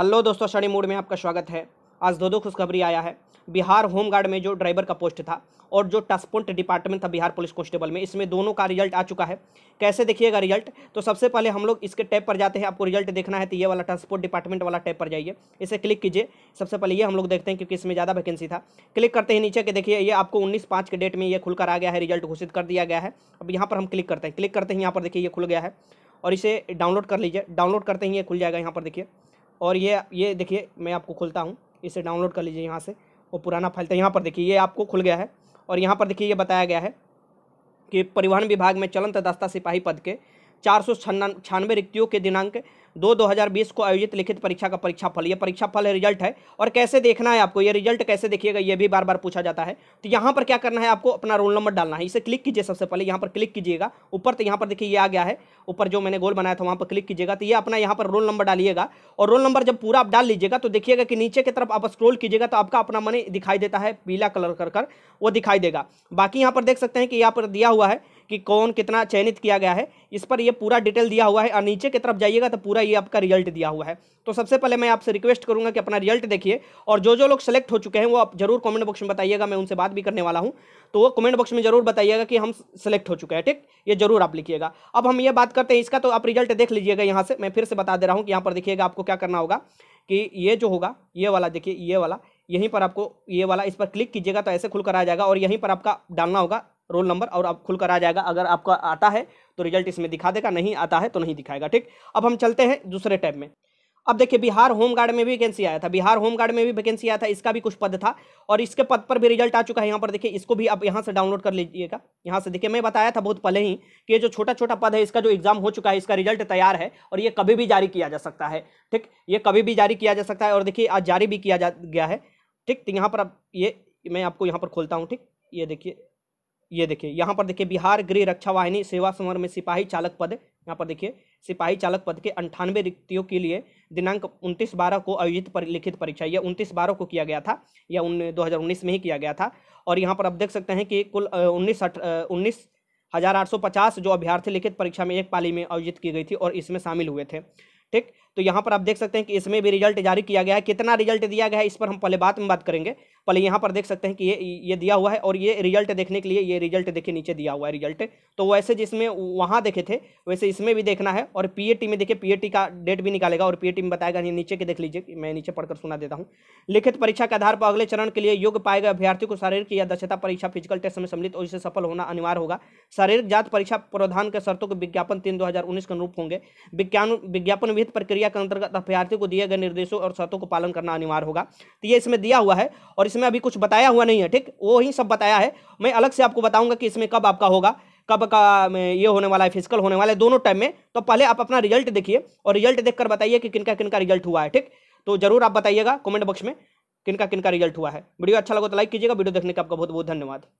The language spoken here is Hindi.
हेलो दोस्तों शनि मूड में आपका स्वागत है आज दो दो खुशखबरी आया है बिहार होमगार्ड में जो ड्राइवर का पोस्ट था और जो टसपुंट डिपार्टमेंट था बिहार पुलिस कांस्टेबल में इसमें दोनों का रिजल्ट आ चुका है कैसे देखिएगा रिजल्ट तो सबसे पहले हम लोग इसके टैब पर जाते हैं आपको रिजल्ट देखना है तो ये वाला ट्रांसपोर्ट डिपार्टमेंट वाला टैब पर जाइए इसे क्लिक कीजिए सबसे पहले ये हम लोग देखते हैं क्योंकि इसमें ज़्यादा वैकेंसी था क्लिक करते ही नीचे के देखिए ये आपको उन्नीस पाँच के डेट में ये खुलकर आ गया है रिजल्ट घोषित कर दिया गया है अब यहाँ पर हम क्लिक करते हैं क्लिक करते ही यहाँ पर देखिए ये खुल गया है और इसे डाउनलोड कर लीजिए डाउनलोड करते ही ये खुल जाएगा यहाँ पर देखिए और ये ये देखिए मैं आपको खुलता हूँ इसे डाउनलोड कर लीजिए यहाँ से वो पुराना फाइल था यहाँ पर देखिए ये आपको खुल गया है और यहाँ पर देखिए ये बताया गया है कि परिवहन विभाग में चलंत दस्ता सिपाही पद के चार सौ रिक्तियों के दिनांक दो दो हज़ार बीस को आयोजित लिखित परीक्षा का परीक्षा फल ये परीक्षा फल रिजल्ट है और कैसे देखना है आपको ये रिजल्ट कैसे देखिएगा ये भी बार बार पूछा जाता है तो यहाँ पर क्या करना है आपको अपना रोल नंबर डालना है इसे क्लिक कीजिए सबसे पहले यहाँ पर क्लिक कीजिएगा ऊपर तो यहाँ पर देखिए ये आ गया है ऊपर जो मैंने गोल बनाया था वहाँ पर क्लिक कीजिएगा तो ये अपना यहाँ पर रोल नंबर डालिएगा और रोल नंबर जब पूरा आप डाल लीजिएगा तो देखिएगा कि नीचे की तरफ आप स्क्रोल कीजिएगा तो आपका अपना मनी दिखाई देता है पीला कलर कर कर वो दिखाई देगा बाकी यहाँ पर देख सकते हैं कि यहाँ पर दिया हुआ है कि कौन कितना चयनित किया गया है इस पर ये पूरा डिटेल दिया हुआ है और नीचे की तरफ जाइएगा तो पूरा ये आपका रिजल्ट दिया हुआ है तो सबसे पहले मैं आपसे रिक्वेस्ट करूंगा कि अपना रिजल्ट देखिए और जो जो लोग सेलेक्ट हो चुके हैं वो आप जरूर कमेंट बॉक्स में बताइएगा मैं उनसे बात भी करने वाला हूँ तो वो कमेंट बॉक्स में जरूर बताइएगा कि हम सेलेक्ट हो चुके हैं ठीक ये जरूर आप लिखिएगा अब हम ये बात करते हैं इसका तो आप रिजल्ट देख लीजिएगा यहाँ से मैं फिर से बता दे रहा हूँ कि यहाँ पर देखिएगा आपको क्या करना होगा कि ये जो होगा ये वाला देखिए ये वाला यहीं पर आपको ये वाला इस पर क्लिक कीजिएगा तो ऐसे खुल आ जाएगा और यहीं पर आपका डालना होगा रोल नंबर और आप खुलकर आ जाएगा अगर आपका आता है तो रिजल्ट इसमें दिखा देगा नहीं आता है तो नहीं दिखाएगा ठीक अब हम चलते हैं दूसरे टैब में अब देखिए बिहार होम गार्ड में भी वैकेंसी आया था बिहार होम गार्ड में भी वैकेंसी आया था इसका भी कुछ पद था और इसके पद पर भी रिजल्ट आ चुका है यहाँ पर देखिए इसको भी आप यहाँ से डाउनलोड कर लीजिएगा यहाँ से देखिए मैं बताया था बहुत पहले ही कि ये जो छोटा छोटा पद है इसका जो एग्जाम हो चुका है इसका रिजल्ट तैयार है और ये कभी भी जारी किया जा सकता है ठीक ये कभी भी जारी किया जा सकता है और देखिए आज जारी भी किया जा गया है ठीक तो यहाँ पर आप ये मैं आपको यहाँ पर खोलता हूँ ठीक ये देखिए ये देखिए यहाँ पर देखिए बिहार गृह रक्षा वाहिनी सेवा समर में सिपाही चालक पद यहाँ पर देखिए सिपाही चालक पद के अंठानवे रिक्तियों के लिए दिनांक उनतीस बारह को आयोजित पर लिखित परीक्षा यह उनतीस बारह को किया गया था या उन उन्नीस में ही किया गया था और यहाँ पर आप देख सकते हैं कि कुल उन्नीस उन्नीस हज़ार आठ सौ पचास जो अभ्यर्थी लिखित परीक्षा में एक पाली में आयोजित की गई थी और इसमें शामिल हुए थे ठीक तो यहाँ पर आप देख सकते हैं कि इसमें भी रिजल्ट जारी किया गया है कितना रिजल्ट दिया गया है इस पर हम पहले बात में बात करेंगे पहले यहाँ पर देख सकते हैं कि ये ये दिया हुआ है और ये रिजल्ट देखने के लिए ये रिजल्ट देखिए नीचे दिया हुआ है रिजल्ट तो वैसे जिसमें वहाँ देखे थे वैसे इसमें भी देखना है और पीएटी में देखिए पीएटी का डेट भी निकालेगा और पीएटी में बताएगा नीचे के देख लीजिए मैं नीचे पढ़कर सुना देता हूँ लिखित परीक्षा के आधार पर अगले चरण के लिए योग्य पाए गए अभ्यर्थी को शारीरिक या दक्षता परीक्षा फिजिकल टेस्ट में सम्मिलित और इसे सफल होना अनिवार्य होगा शारीरिक जात परीक्षा प्रावधान के शर्तों के विज्ञापन तीन दो के अनुरूप होंगे विज्ञान विज्ञापन विहित प्रक्रिया के अंतर्गत अभ्यार्थियों को दिए गए निर्देशों और शर्तों को पालन करना अनिवार्य होगा तो ये इसमें दिया हुआ है और इसमें अभी कुछ बताया हुआ नहीं है ठीक वो ही सब बताया है मैं अलग से आपको बताऊंगा कि इसमें कब आपका होगा कब का ये होने वाला है फिजिकल होने वाला है दोनों टाइम में तो पहले आप अपना रिजल्ट देखिए और रिजल्ट देख बताइए कि किनका किनका रिजल्ट हुआ है ठीक तो जरूर आप बताइएगा कॉमेंट बॉक्स में किनका किनका रिजल्ट हुआ है वीडियो अच्छा लगा तो लाइक कीजिएगा वीडियो देखने का आपका बहुत बहुत धन्यवाद